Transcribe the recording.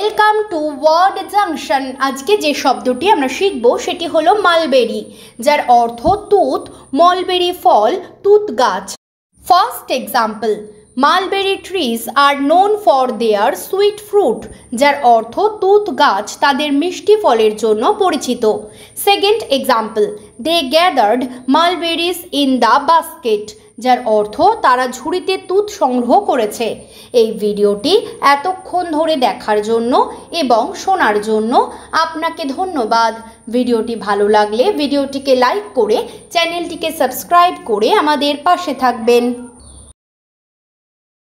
welcome to word junction আজকে যে শব্দটি আমরা শিখব সেটি হলো মালবেরি যার অর্থ তুত মলবেরি ফল তুত গাছ first example mulberry trees are known for their sweet fruit যার অর্থ তুত গাছ তাদের মিষ্টি ফলের জন্য পরিচিত second example they gathered mulberries in the basket যার অর্থ তারা ঝুড়িতে তুত সংগ্রহ করেছে এই ভিডিওটি এতক্ষণ ধরে দেখার জন্য এবং শোনার জন্য আপনাকে ধন্যবাদ ভিডিওটি ভালো লাগলে ভিডিওটিকে লাইক করে চ্যানেলটিকে সাবস্ক্রাইব করে আমাদের পাশে থাকবেন